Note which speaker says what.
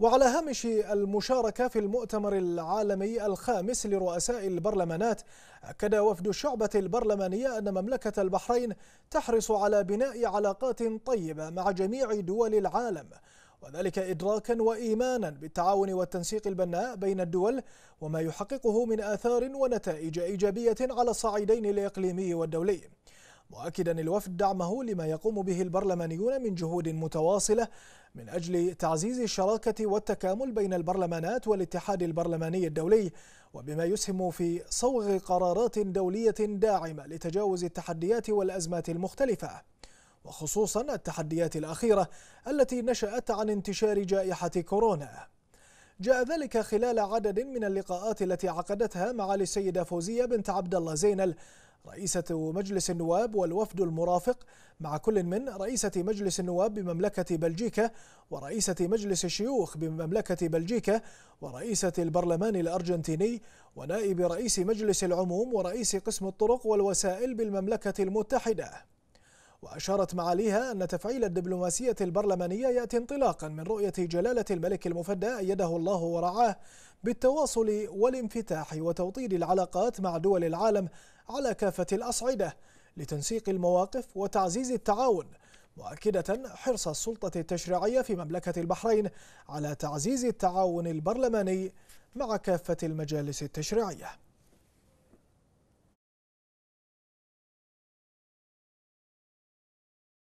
Speaker 1: وعلى هامش المشاركة في المؤتمر العالمي الخامس لرؤساء البرلمانات أكد وفد الشعبة البرلمانية أن مملكة البحرين تحرص على بناء علاقات طيبة مع جميع دول العالم وذلك إدراكا وإيمانا بالتعاون والتنسيق البناء بين الدول وما يحققه من آثار ونتائج إيجابية على الصعيدين الإقليمي والدولي مؤكدا الوفد دعمه لما يقوم به البرلمانيون من جهود متواصلة من أجل تعزيز الشراكة والتكامل بين البرلمانات والاتحاد البرلماني الدولي وبما يسهم في صوغ قرارات دولية داعمة لتجاوز التحديات والأزمات المختلفة وخصوصا التحديات الأخيرة التي نشأت عن انتشار جائحة كورونا جاء ذلك خلال عدد من اللقاءات التي عقدتها معالي السيدة فوزية بنت عبد الله زينل رئيسة مجلس النواب والوفد المرافق مع كل من رئيسة مجلس النواب بمملكة بلجيكا ورئيسة مجلس الشيوخ بمملكة بلجيكا ورئيسة البرلمان الأرجنتيني ونائب رئيس مجلس العموم ورئيس قسم الطرق والوسائل بالمملكة المتحدة وأشارت معاليها أن تفعيل الدبلوماسية البرلمانية يأتي انطلاقا من رؤية جلالة الملك المفدى أيده الله ورعاه بالتواصل والانفتاح وتوطيد العلاقات مع دول العالم على كافة الأصعدة لتنسيق المواقف وتعزيز التعاون مؤكدة حرص السلطة التشريعية في مملكة البحرين على تعزيز التعاون البرلماني مع كافة المجالس التشريعية